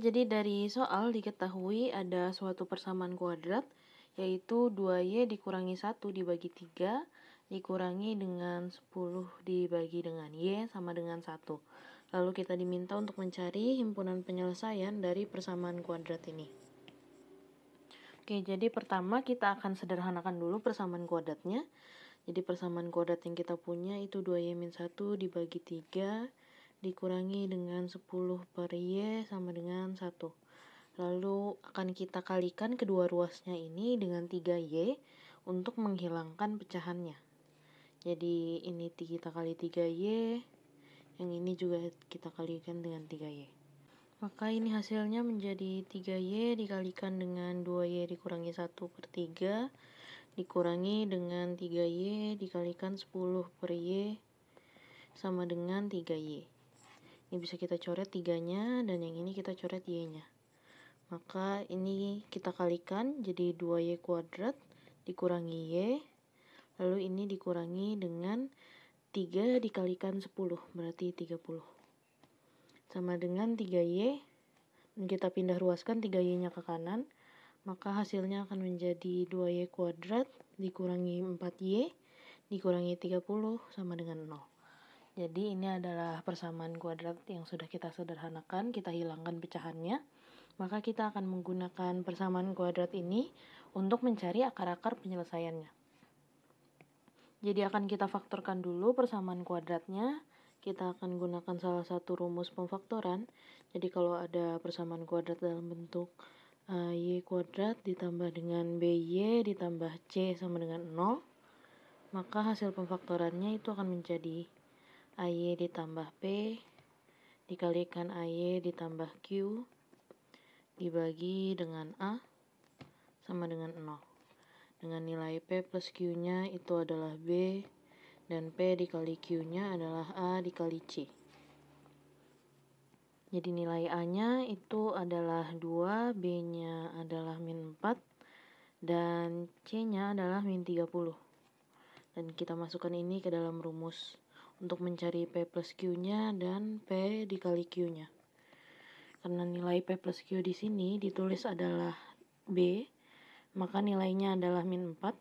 jadi dari soal diketahui ada suatu persamaan kuadrat, yaitu 2Y dikurangi 1 dibagi 3, dikurangi dengan 10 dibagi dengan Y sama dengan 1. Lalu kita diminta untuk mencari himpunan penyelesaian dari persamaan kuadrat ini. Oke, jadi pertama kita akan sederhanakan dulu persamaan kuadratnya. Jadi persamaan kuadrat yang kita punya itu 2Y-1 dibagi 3 dikurangi dengan 10 per Y sama dengan 1. Lalu akan kita kalikan kedua ruasnya ini dengan 3Y untuk menghilangkan pecahannya. Jadi ini kita kali 3Y, yang ini juga kita kalikan dengan 3Y. Maka ini hasilnya menjadi 3Y dikalikan dengan 2Y dikurangi 1 per 3 dikurangi dengan 3Y dikalikan 10 per Y sama dengan 3Y ini bisa kita coret tiganya dan yang ini kita coret y nya maka ini kita kalikan jadi 2y kuadrat dikurangi y lalu ini dikurangi dengan 3 dikalikan 10 berarti 30 sama dengan 3y dan kita pindah ruaskan 3y nya ke kanan maka hasilnya akan menjadi 2y kuadrat dikurangi 4y dikurangi 30 sama dengan 0 jadi ini adalah persamaan kuadrat yang sudah kita sederhanakan, kita hilangkan pecahannya. Maka kita akan menggunakan persamaan kuadrat ini untuk mencari akar-akar penyelesaiannya. Jadi akan kita faktorkan dulu persamaan kuadratnya. Kita akan gunakan salah satu rumus pemfaktoran. Jadi kalau ada persamaan kuadrat dalam bentuk uh, y kuadrat ditambah dengan by ditambah c sama dengan 0, maka hasil pemfaktorannya itu akan menjadi AY ditambah P dikalikan AY ditambah Q dibagi dengan A sama dengan 0. Dengan nilai P plus Q-nya itu adalah B dan P dikali Q-nya adalah A dikali C. Jadi nilai A-nya itu adalah 2, B-nya adalah min 4, dan C-nya adalah min 30. Dan kita masukkan ini ke dalam rumus untuk mencari P plus Q-nya dan P dikali Q-nya. Karena nilai P plus Q di sini ditulis adalah B, maka nilainya adalah min 4.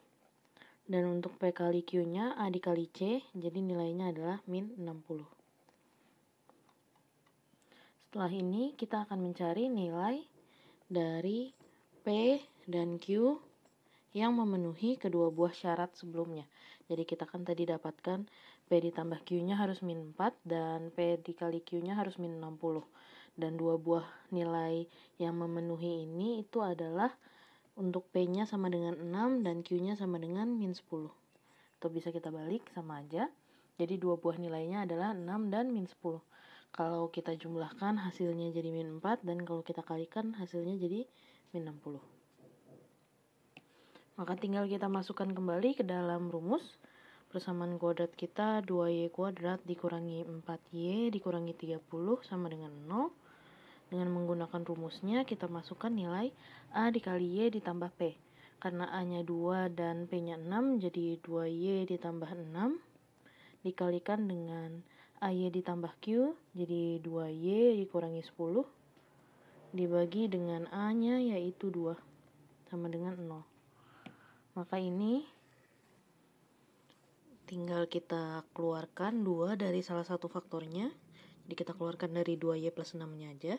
Dan untuk P kali Q-nya A dikali C, jadi nilainya adalah min 60. Setelah ini kita akan mencari nilai dari P dan Q yang memenuhi kedua buah syarat sebelumnya. Jadi kita kan tadi dapatkan P ditambah Q-nya harus min 4 dan P dikali Q-nya harus min 60. Dan dua buah nilai yang memenuhi ini itu adalah untuk P-nya sama dengan 6 dan Q-nya sama dengan min 10. Atau bisa kita balik sama aja. Jadi dua buah nilainya adalah 6 dan min 10. Kalau kita jumlahkan hasilnya jadi min 4 dan kalau kita kalikan hasilnya jadi min 60. Maka tinggal kita masukkan kembali ke dalam rumus Persamaan kuadrat kita 2y kuadrat dikurangi 4y dikurangi 30 sama dengan 0. Dengan menggunakan rumusnya kita masukkan nilai A dikali Y ditambah P. Karena A-nya 2 dan P-nya 6 jadi 2Y ditambah 6 dikalikan dengan AY ditambah Q jadi 2Y dikurangi 10 dibagi dengan A-nya yaitu 2 sama dengan 0. Maka ini tinggal kita keluarkan dua dari salah satu faktornya jadi kita keluarkan dari 2y plus 6 nya aja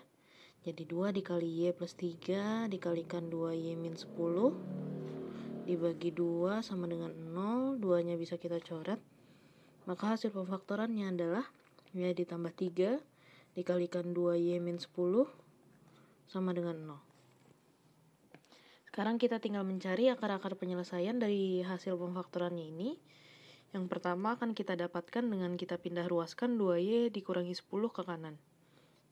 jadi 2 dikali y plus 3 dikalikan 2y min 10 dibagi 2 sama dengan 0 2 nya bisa kita coret maka hasil pemfaktorannya adalah y ditambah 3 dikalikan 2y min 10 sama dengan 0 sekarang kita tinggal mencari akar-akar penyelesaian dari hasil pemfaktorannya ini yang pertama akan kita dapatkan dengan kita pindah ruaskan 2Y dikurangi 10 ke kanan.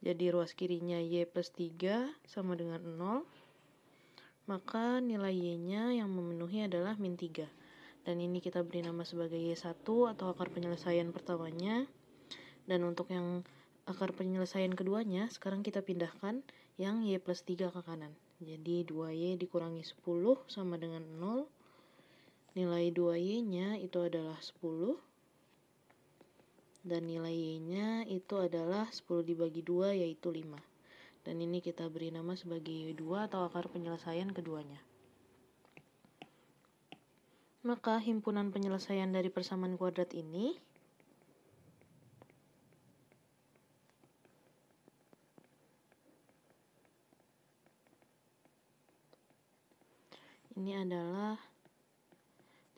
Jadi ruas kirinya Y plus 3 sama dengan 0. Maka nilai Y-nya yang memenuhi adalah min 3. Dan ini kita beri nama sebagai Y1 atau akar penyelesaian pertamanya. Dan untuk yang akar penyelesaian keduanya, sekarang kita pindahkan yang Y plus 3 ke kanan. Jadi 2Y dikurangi 10 sama dengan 0. Nilai 2Y-nya itu adalah 10. Dan nilai Y-nya itu adalah 10 dibagi 2 yaitu 5. Dan ini kita beri nama sebagai y 2 atau akar penyelesaian keduanya. Maka himpunan penyelesaian dari persamaan kuadrat ini ini adalah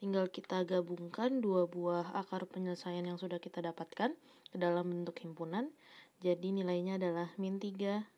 Tinggal kita gabungkan dua buah akar penyelesaian yang sudah kita dapatkan ke dalam bentuk himpunan. Jadi nilainya adalah min 3,5.